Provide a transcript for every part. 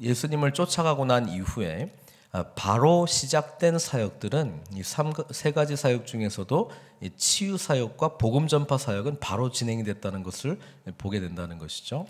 예수님을 쫓아가고 난 이후에 아, 바로 시작된 사역들은 이 세 가지 사역 중에서도 치유 사역과 복음 전파 사역은 바로 진행이 됐다는 것을 보게 된다는 것이죠.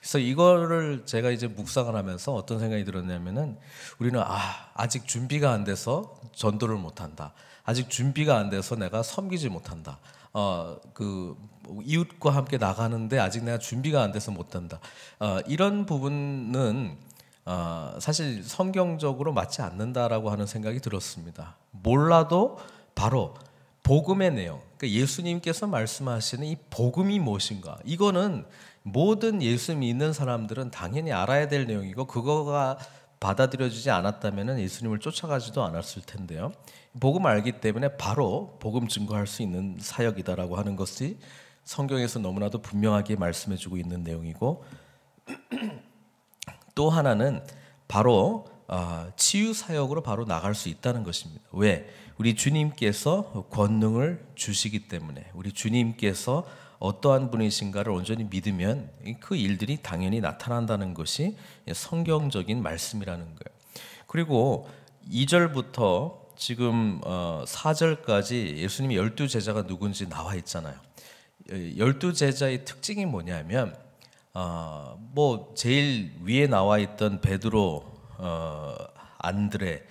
그래서 이거를 제가 이제 묵상을 하면서 어떤 생각이 들었냐면은 우리는 아, 아직 준비가 안 돼서 전도를 못 한다. 아직 준비가 안 돼서 내가 섬기지 못한다. 어, 그 뭐 이웃과 함께 나가는데 아직 내가 준비가 안 돼서 못 한다. 어, 이런 부분은 어, 사실 성경적으로 맞지 않는다라고 하는 생각이 들었습니다. 몰라도 바로 복음의 내용, 그러니까 예수님께서 말씀하시는 이 복음이 무엇인가? 이거는 모든 예수 믿는 사람들은 당연히 알아야 될 내용이고 그거가 받아들여지지 않았다면 예수님을 쫓아가지도 않았을 텐데요. 복음 알기 때문에 바로 복음 증거할 수 있는 사역이다라고 하는 것이 성경에서 너무나도 분명하게 말씀해주고 있는 내용이고 또 하나는 바로 어, 치유 사역으로 바로 나갈 수 있다는 것입니다. 왜? 우리 주님께서 권능을 주시기 때문에 우리 주님께서 어떠한 분이신가를 온전히 믿으면 그 일들이 당연히 나타난다는 것이 성경적인 말씀이라는 거예요. 그리고 2절부터 지금 4절까지 어, 예수님의 열두 제자가 누군지 나와 있잖아요. 열두 제자의 특징이 뭐냐면 어, 뭐 제일 위에 나와 있던 베드로, 어, 안드레,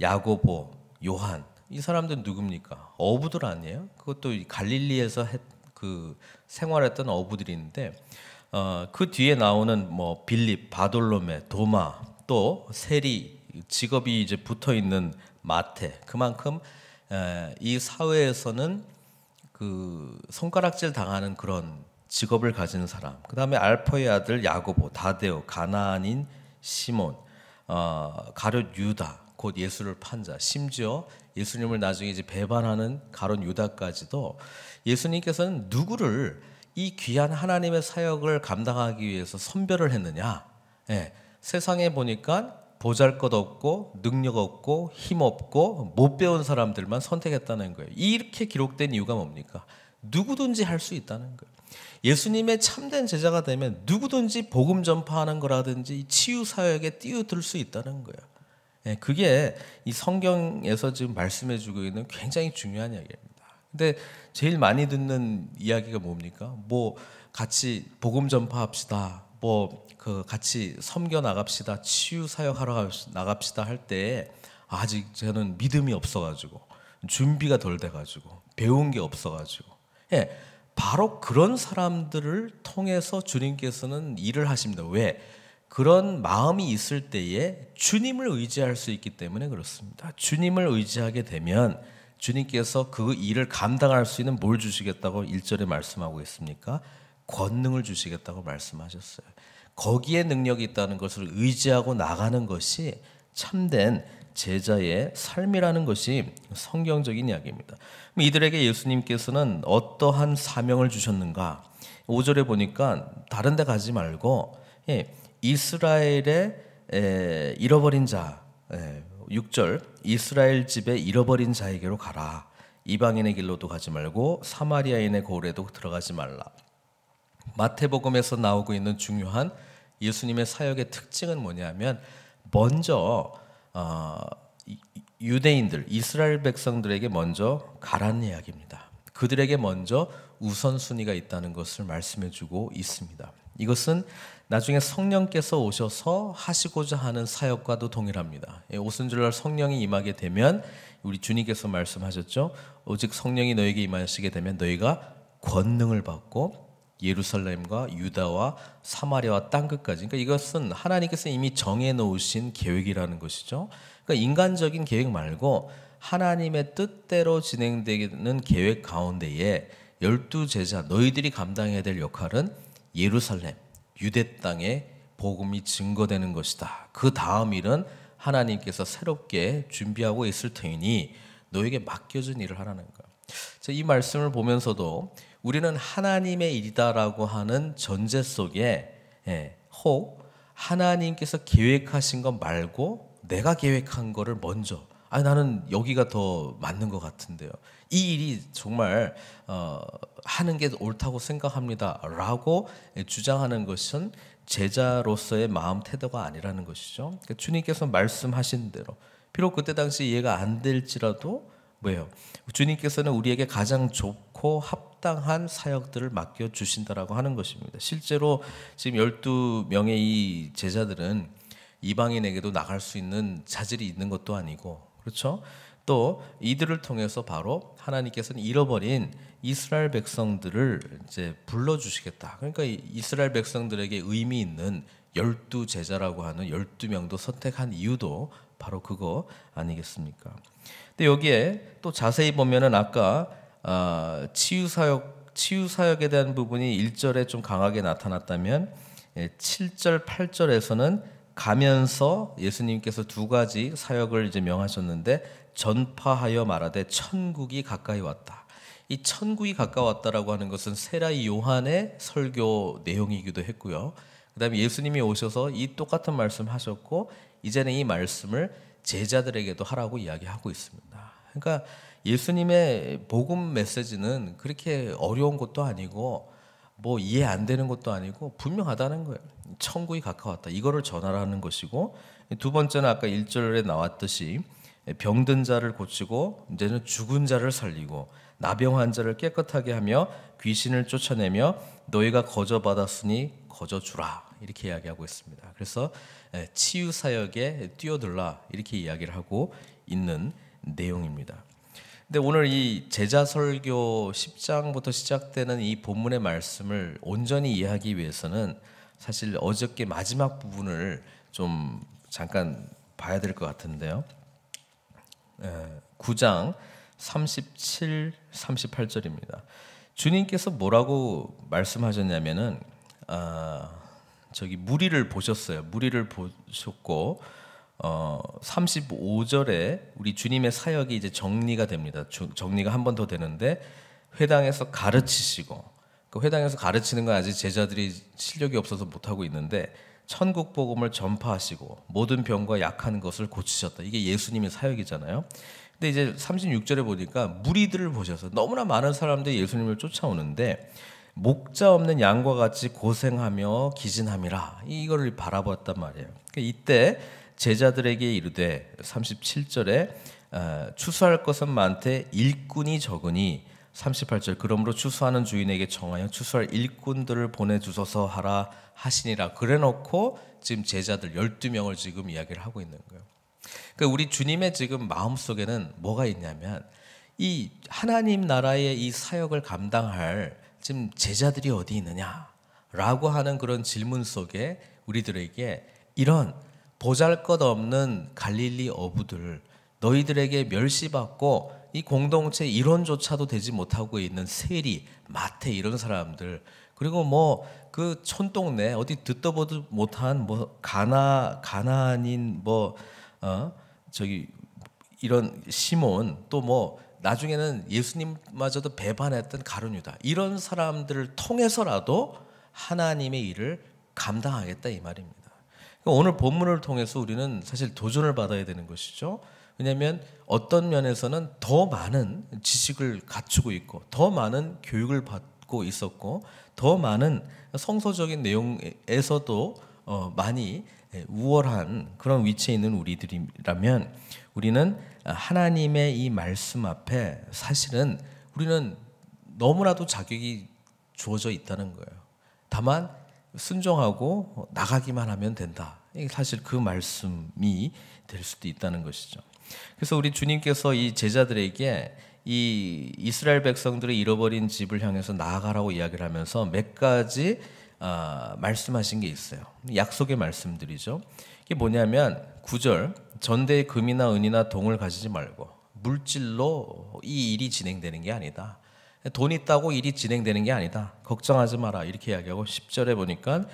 야고보, 요한 이 사람들은 누굽니까? 어부들 아니에요? 그것도 갈릴리에서 했, 그 생활했던 어부들인데 어, 그 뒤에 나오는 뭐 빌립, 바돌로메, 도마 또 세리 직업이 이제 붙어 있는 마태 그만큼 에, 이 사회에서는 그 손가락질 당하는 그런 직업을 가진 사람. 그 다음에 알퍼의 아들 야고보, 다데오, 가나안인 시몬, 어, 가룟 유다, 곧 예수를 판자. 심지어 예수님을 나중에 이제 배반하는 가롯 유다까지도 예수님께서는 누구를 이 귀한 하나님의 사역을 감당하기 위해서 선별을 했느냐? 예, 세상에 보니까 보잘 것 없고 능력 없고 힘 없고 못 배운 사람들만 선택했다는 거예요. 이렇게 기록된 이유가 뭡니까? 누구든지 할 수 있다는 거예요. 예수님의 참된 제자가 되면 누구든지 복음 전파하는 거라든지 치유 사역에 뛰어들 수 있다는 거예요. 예, 그게 이 성경에서 지금 말씀해주고 있는 굉장히 중요한 이야기입니다. 근데 제일 많이 듣는 이야기가 뭡니까? 뭐 같이 복음 전파합시다. 뭐 그 같이 섬겨 나갑시다. 치유 사역하러 나갑시다 할 때 아직 저는 믿음이 없어가지고 준비가 덜 돼가지고 배운 게 없어가지고 예. 바로 그런 사람들을 통해서 주님께서는 일을 하십니다. 왜? 그런 마음이 있을 때에 주님을 의지할 수 있기 때문에 그렇습니다. 주님을 의지하게 되면 주님께서 그 일을 감당할 수 있는 뭘 주시겠다고 1절에 말씀하고 있습니까? 권능을 주시겠다고 말씀하셨어요. 거기에 능력이 있다는 것을 의지하고 나가는 것이 참된 제자의 삶이라는 것이 성경적인 이야기입니다. 이들에게 예수님께서는 어떠한 사명을 주셨는가? 5절에 보니까 다른 데 가지 말고 예, 이스라엘의 잃어버린 자 6절 이스라엘 집에 잃어버린 자에게로 가라. 이방인의 길로도 가지 말고 사마리아인의 고을에도 들어가지 말라. 마태복음에서 나오고 있는 중요한 예수님의 사역의 특징은 뭐냐면 먼저 어, 유대인들 이스라엘 백성들에게 먼저 가란 이야기입니다. 그들에게 먼저 우선순위가 있다는 것을 말씀해 주고 있습니다. 이것은 나중에 성령께서 오셔서 하시고자 하는 사역과도 동일합니다. 예, 오순절날 성령이 임하게 되면 우리 주님께서 말씀하셨죠. 오직 성령이 너에게 임하시게 되면 너희가 권능을 받고 예루살렘과 유다와 사마리아와 땅 끝까지. 그러니까 이것은 하나님께서 이미 정해 놓으신 계획이라는 것이죠. 그러니까 인간적인 계획 말고 하나님의 뜻대로 진행되는 계획 가운데에 열두 제자 너희들이 감당해야 될 역할은 예루살렘 유대 땅에 복음이 증거되는 것이다. 그 다음 일은 하나님께서 새롭게 준비하고 있을 테니 너에게 맡겨진 일을 하라는 거야. 이 말씀을 보면서도 우리는 하나님의 일이다라고 하는 전제 속에 예, 혹 하나님께서 계획하신 것 말고 내가 계획한 거를 먼저 아 나는 여기가 더 맞는 것 같은데요. 이 일이 정말 어, 하는 게 옳다고 생각합니다라고 주장하는 것은 제자로서의 마음 태도가 아니라는 것이죠. 그러니까 주님께서 말씀하신 대로 비록 그때 당시 이해가 안 될지라도 뭐예요? 주님께서는 우리에게 가장 좋고 합 합당한 사역들을 맡겨 주신다라고 하는 것입니다. 실제로 지금 12명의 이 제자들은 이방인에게도 나갈 수 있는 자질이 있는 것도 아니고 그렇죠? 또 이들을 통해서 바로 하나님께서는 잃어버린 이스라엘 백성들을 이제 불러 주시겠다. 그러니까 이스라엘 백성들에게 의미 있는 열두 제자라고 하는 열두 명도 선택한 이유도 바로 그거 아니겠습니까? 근데 여기에 또 자세히 보면은 아까 어, 치유 사역 치유 사역에 대한 부분이 1절에 좀 강하게 나타났다면 7절 예, 8절에서는 가면서 예수님께서 두 가지 사역을 이제 명하셨는데 전파하여 말하되 천국이 가까이 왔다. 이 천국이 가까웠다라고 하는 것은 세라이 요한의 설교 내용이기도 했고요. 그다음에 예수님이 오셔서 이 똑같은 말씀 하셨고 이제는 이 말씀을 제자들에게도 하라고 이야기하고 있습니다. 그러니까 예수님의 복음 메시지는 그렇게 어려운 것도 아니고 뭐 이해 안 되는 것도 아니고 분명하다는 거예요. 천국이 가까웠다. 이거를 전하라는 것이고 두 번째는 아까 1절에 나왔듯이 병든 자를 고치고 이제는 죽은 자를 살리고 나병 환자를 깨끗하게 하며 귀신을 쫓아내며 너희가 거저 받았으니 거저 주라 이렇게 이야기하고 있습니다. 그래서 치유 사역에 뛰어들라 이렇게 이야기를 하고 있는 내용입니다. 근데 오늘 이 제자 설교 10장부터 시작되는 이 본문의 말씀을 온전히 이해하기 위해서는 사실 어저께 마지막 부분을 좀 잠깐 봐야 될 것 같은데요. 9장 37, 38절입니다. 주님께서 뭐라고 말씀하셨냐면은 아, 저기 무리를 보셨어요. 무리를 보셨고 어 35절에 우리 주님의 사역이 이제 정리가 됩니다. 주, 정리가 한 번 더 되는데 회당에서 가르치시고 그 회당에서 가르치는 건 아직 제자들이 실력이 없어서 못 하고 있는데 천국 복음을 전파하시고 모든 병과 약한 것을 고치셨다. 이게 예수님의 사역이잖아요. 근데 이제 36절에 보니까 무리들을 보셔서 너무나 많은 사람들이 예수님을 쫓아오는데 목자 없는 양과 같이 고생하며 기진함이라 이거를 바라봤단 말이에요. 그러니까 이때 제자들에게 이르되 37절에 아, 추수할 것은 많되 일꾼이 적으니 38절 그러므로 추수하는 주인에게 정하여 추수할 일꾼들을 보내 주소서 하라 하시니라 그래 놓고 지금 제자들 12명을 지금 이야기를 하고 있는 거예요. 그러니까 우리 주님의 지금 마음속에는 뭐가 있냐면 이 하나님 나라의 이 사역을 감당할 지금 제자들이 어디 있느냐라고 하는 그런 질문 속에 우리들에게 이런 보잘것없는 갈릴리 어부들 너희들에게 멸시받고 이 공동체 일원조차도 되지 못하고 있는 세리, 마태 이런 사람들 그리고 뭐 그 촌동네 어디 듣도 보도 못한 뭐 가나 가나안인 뭐 어? 저기 이런 시몬 또 뭐 나중에는 예수님마저도 배반했던 가룟 유다 이런 사람들을 통해서라도 하나님의 일을 감당하겠다 이 말입니다. 그러니까 오늘 본문을 통해서 우리는 사실 도전을 받아야 되는 것이죠. 왜냐하면 어떤 면에서는 더 많은 지식을 갖추고 있고 더 많은 교육을 받고 있었고 더 많은 성서적인 내용에서도 어, 많이 예, 우월한 그런 위치에 있는 우리들이라면 우리는 하나님의 이 말씀 앞에 사실은 우리는 너무나도 자격이 주어져 있다는 거예요. 다만 순종하고 나가기만 하면 된다. 이게 사실 그 말씀이 될 수도 있다는 것이죠. 그래서 우리 주님께서 이 제자들에게 이 이스라엘 백성들의 잃어버린 집을 향해서 나아가라고 이야기를 하면서 몇 가지 아, 말씀하신 게 있어요. 약속의 말씀들이죠. 이게 뭐냐면 9절 전대에 금이나 은이나 동을 가지지 말고 물질로 이 일이 진행되는 게 아니다. 돈 있다고 일이 진행되는 게 아니다. 걱정하지 마라. 이렇게 이야기하고 10절에 보니까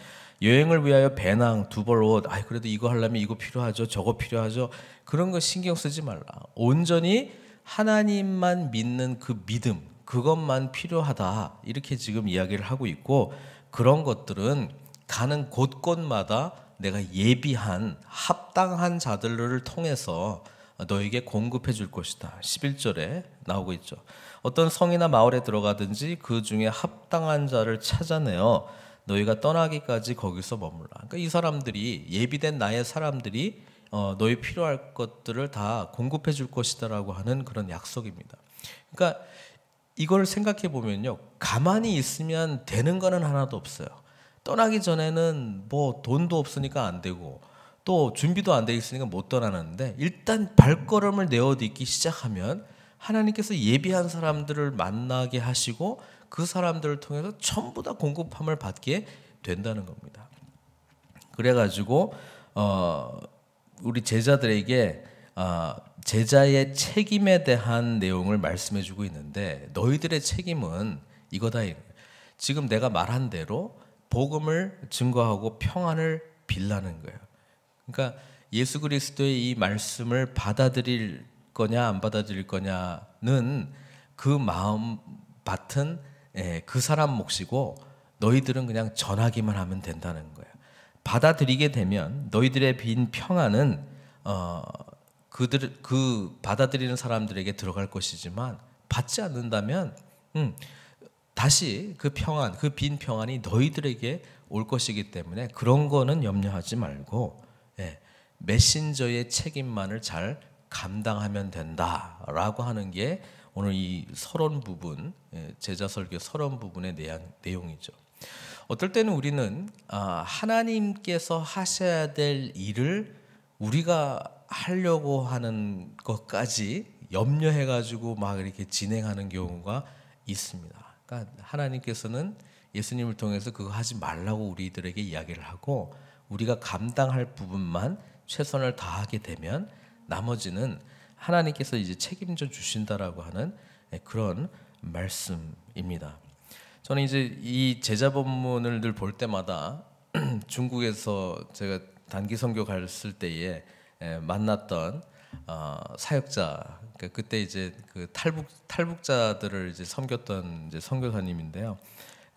여행을 위하여 배낭, 두벌 옷, 아이 그래도 이거 하려면 이거 필요하죠. 저거 필요하죠. 그런 거 신경 쓰지 말라. 온전히 하나님만 믿는 그 믿음, 그것만 필요하다. 이렇게 지금 이야기를 하고 있고 그런 것들은 가는 곳곳마다 내가 예비한 합당한 자들을 통해서 너에게 공급해 줄 것이다. 11절에 나오고 있죠. 어떤 성이나 마을에 들어가든지 그 중에 합당한 자를 찾아내어 너희가 떠나기까지 거기서 머물라. 그러니까 이 사람들이 예비된 나의 사람들이 어, 너희 필요할 것들을 다 공급해 줄 것이다라고 하는 그런 약속입니다. 그러니까 이걸 생각해 보면요. 가만히 있으면 되는 거는 하나도 없어요. 떠나기 전에는 뭐 돈도 없으니까 안 되고 또 준비도 안 돼 있으니까 못 떠나는데 일단 발걸음을 내어딛기 시작하면 하나님께서 예비한 사람들을 만나게 하시고 그 사람들을 통해서 전부 다 공급함을 받게 된다는 겁니다. 그래가지고 어, 우리 제자들에게 어, 제자의 책임에 대한 내용을 말씀해주고 있는데 너희들의 책임은 이거다. 지금 내가 말한 대로 복음을 증거하고 평안을 빌라는 거예요. 그러니까 예수 그리스도의 이 말씀을 받아들일 거냐 안 받아들일 거냐는 그 마음 밭은 예, 그 사람 몫이고 너희들은 그냥 전하기만 하면 된다는 거예요. 받아들이게 되면 너희들의 빈 평안은 어, 그들 그 받아들이는 사람들에게 들어갈 것이지만 받지 않는다면 음, 다시 그 평안 그 빈 평안이 너희들에게 올 것이기 때문에 그런 거는 염려하지 말고 예, 메신저의 책임만을 잘 감당하면 된다라고 하는 게 오늘 이 서론 부분 예, 제자 설교 서론 부분의 내용이죠. 어떨 때는 우리는 아, 하나님께서 하셔야 될 일을 우리가 하려고 하는 것까지 염려해 가지고 막 이렇게 진행하는 경우가 있습니다. 그러니까 하나님께서는 예수님을 통해서 그거 하지 말라고 우리들에게 이야기를 하고 우리가 감당할 부분만 최선을 다하게 되면 나머지는 하나님께서 이제 책임져 주신다라고 하는 예, 그런 말씀입니다. 저는 이제 이 제자 본문을 늘 볼 때마다 중국에서 제가 단기 선교 갔을 때에 예, 만났던 어, 사역자 그러니까 그때 이제 그 탈북 탈북자들을 이제 섬겼던 이제 선교사님인데요.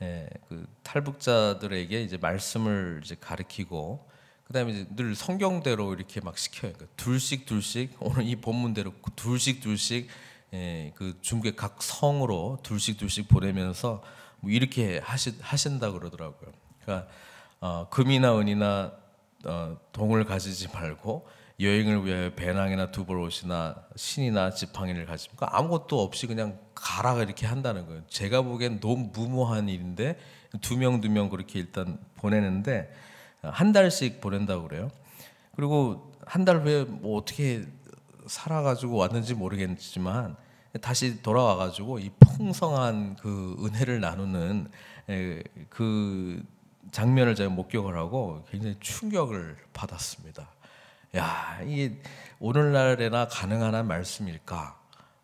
예, 그 탈북자들에게 이제 말씀을 이제 가르치고 그다음에 이제 늘 성경대로 이렇게 막 시켜요. 그러니까 둘씩 둘씩 오늘 이 본문대로 둘씩 둘씩 예, 그 중국의 각 성으로 둘씩 둘씩 보내면서 뭐 이렇게 하시, 하신다 그러더라고요. 그러니까 어, 금이나 은이나 어, 동을 가지지 말고 여행을 위해 배낭이나 두벌옷이나 신이나 지팡이를 가지 그러니까 아무것도 없이 그냥 가라 이렇게 한다는 거예요. 제가 보기엔 너무 무모한 일인데 두 명 두 명 그렇게 일단 보내는데 한 달씩 보낸다고 그래요. 그리고 한 달 후에 뭐 어떻게 살아가지고 왔는지 모르겠지만 다시 돌아와가지고 이 풍성한 그 은혜를 나누는 그 장면을 제가 목격을 하고 굉장히 충격을 받았습니다. 야, 이게 오늘날에나 가능한 말씀일까?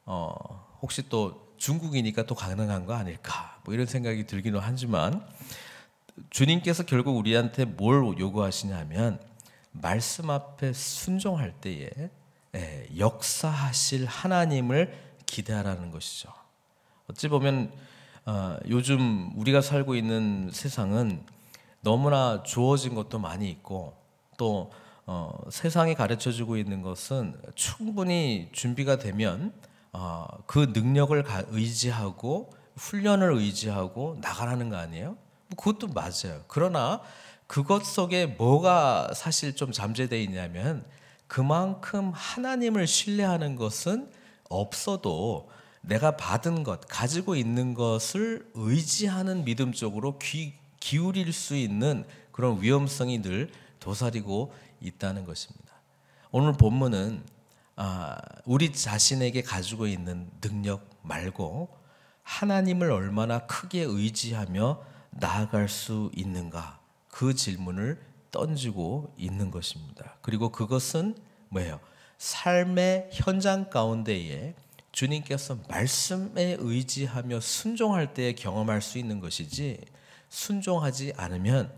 어, 혹시 또 중국이니까 또 가능한 거 아닐까? 뭐 이런 생각이 들기는 하지만 주님께서 결국 우리한테 뭘 요구하시냐면 말씀 앞에 순종할 때에 예, 역사하실 하나님을 기대하라는 것이죠. 어찌 보면 어, 요즘 우리가 살고 있는 세상은 너무나 주어진 것도 많이 있고 또 어, 세상이 가르쳐주고 있는 것은 충분히 준비가 되면 어, 그 능력을 의지하고 훈련을 의지하고 나가라는 거 아니에요? 뭐 그것도 맞아요. 그러나 그것 속에 뭐가 사실 좀 잠재되어 있냐면 그만큼 하나님을 신뢰하는 것은 없어도 내가 받은 것, 가지고 있는 것을 의지하는 믿음 쪽으로 귀, 기울일 수 있는 그런 위험성이 늘 도사리고 있다는 것입니다. 오늘 본문은 아, 우리 자신에게 가지고 있는 능력 말고 하나님을 얼마나 크게 의지하며 나아갈 수 있는가? 그 질문을 던지고 있는 것입니다. 그리고 그것은 뭐예요? 삶의 현장 가운데에 주님께서 말씀에 의지하며 순종할 때 경험할 수 있는 것이지 순종하지 않으면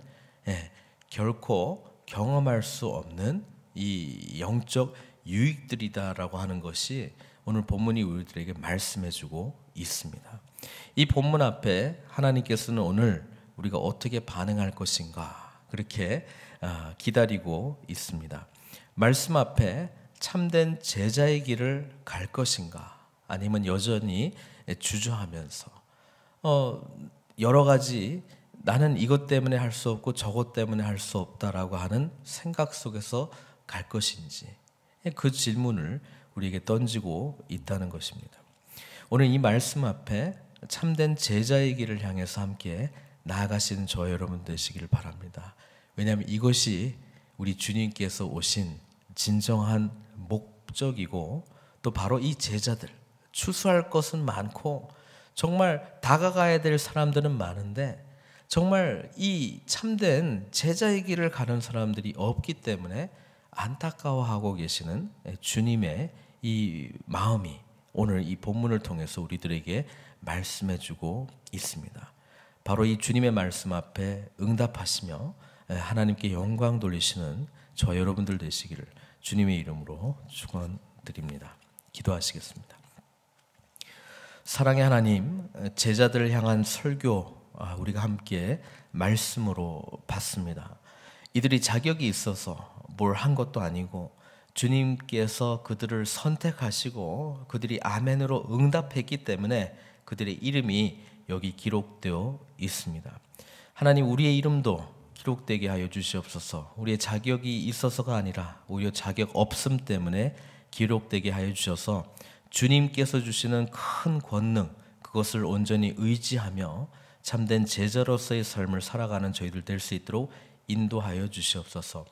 예, 결코 경험할 수 없는 이 영적 유익들이다라고 하는 것이 오늘 본문이 우리들에게 말씀해주고 있습니다. 이 본문 앞에 하나님께서는 오늘 우리가 어떻게 반응할 것인가 그렇게 아, 기다리고 있습니다. 말씀 앞에 참된 제자의 길을 갈 것인가 아니면 여전히 주저하면서 어, 여러 가지 나는 이것 때문에 할 수 없고 저것 때문에 할 수 없다라고 하는 생각 속에서 갈 것인지 그 질문을 우리에게 던지고 있다는 것입니다. 오늘 이 말씀 앞에 참된 제자의 길을 향해서 함께 나아가시는 저 여러분 되시기를 바랍니다. 왜냐하면 이것이 우리 주님께서 오신 진정한 목적이고 또 바로 이 제자들 추수할 것은 많고 정말 다가가야 될 사람들은 많은데 정말 이 참된 제자의 길을 가는 사람들이 없기 때문에 안타까워하고 계시는 주님의 이 마음이 오늘 이 본문을 통해서 우리들에게 말씀해주고 있습니다. 바로 이 주님의 말씀 앞에 응답하시며 하나님께 영광 돌리시는 저 여러분들 되시기를 주님의 이름으로 축원드립니다. 기도하시겠습니다. 사랑의 하나님, 제자들을 향한 설교 아, 우리가 함께 말씀으로 봤습니다. 이들이 자격이 있어서 뭘한 것도 아니고 주님께서 그들을 선택하시고 그들이 아멘으로 응답했기 때문에 그들의 이름이 여기 기록되어 있습니다. 하나님 우리의 이름도 기록되게 하여 주시옵소서. 우리의 자격이 있어서가 아니라 오히려 자격 없음 때문에 기록되게 하여 주셔서 주님께서 주시는 큰 권능 그것을 온전히 의지하며 참된 제자로서의 삶을 살아가는 저희들 될 수 있도록 인도하여 주시옵소서.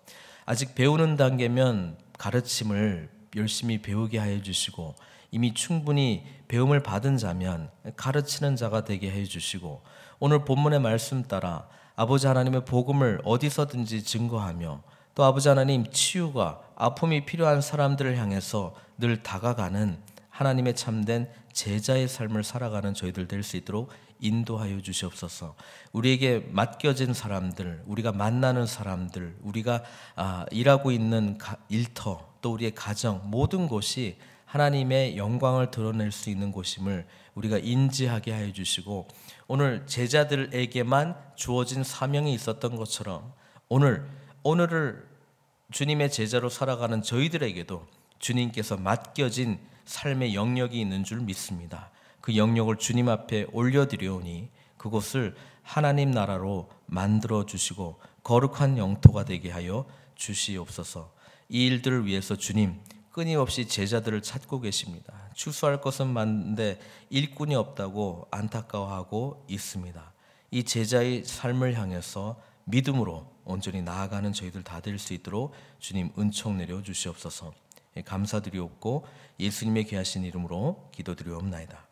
아직 배우는 단계면 가르침을 열심히 배우게 하여 주시고 이미 충분히 배움을 받은 자면 가르치는 자가 되게 해 주시고 오늘 본문의 말씀 따라 아버지 하나님의 복음을 어디서든지 증거하며 또 아버지 하나님 치유가 아픔이 필요한 사람들을 향해서 늘 다가가는 하나님의 참된 제자의 삶을 살아가는 저희들 될 수 있도록 인도하여 주시옵소서. 우리에게 맡겨진 사람들, 우리가 만나는 사람들, 우리가 아, 일하고 있는 일터, 또 우리의 가정 모든 곳이 하나님의 영광을 드러낼 수 있는 곳임을 우리가 인지하게 하여 주시고 오늘 제자들에게만 주어진 사명이 있었던 것처럼 오늘 오늘을 주님의 제자로 살아가는 저희들에게도 주님께서 맡겨진 삶의 영역이 있는 줄 믿습니다. 그 영역을 주님 앞에 올려드려오니 그곳을 하나님 나라로 만들어 주시고 거룩한 영토가 되게 하여 주시옵소서. 이 일들을 위해서 주님 끊임없이 제자들을 찾고 계십니다. 추수할 것은 많은데 일꾼이 없다고 안타까워하고 있습니다. 이 제자의 삶을 향해서 믿음으로 온전히 나아가는 저희들 다 될 수 있도록 주님 은총 내려 주시옵소서. 감사드리옵고 예수님의 귀하신 이름으로 기도드리옵나이다.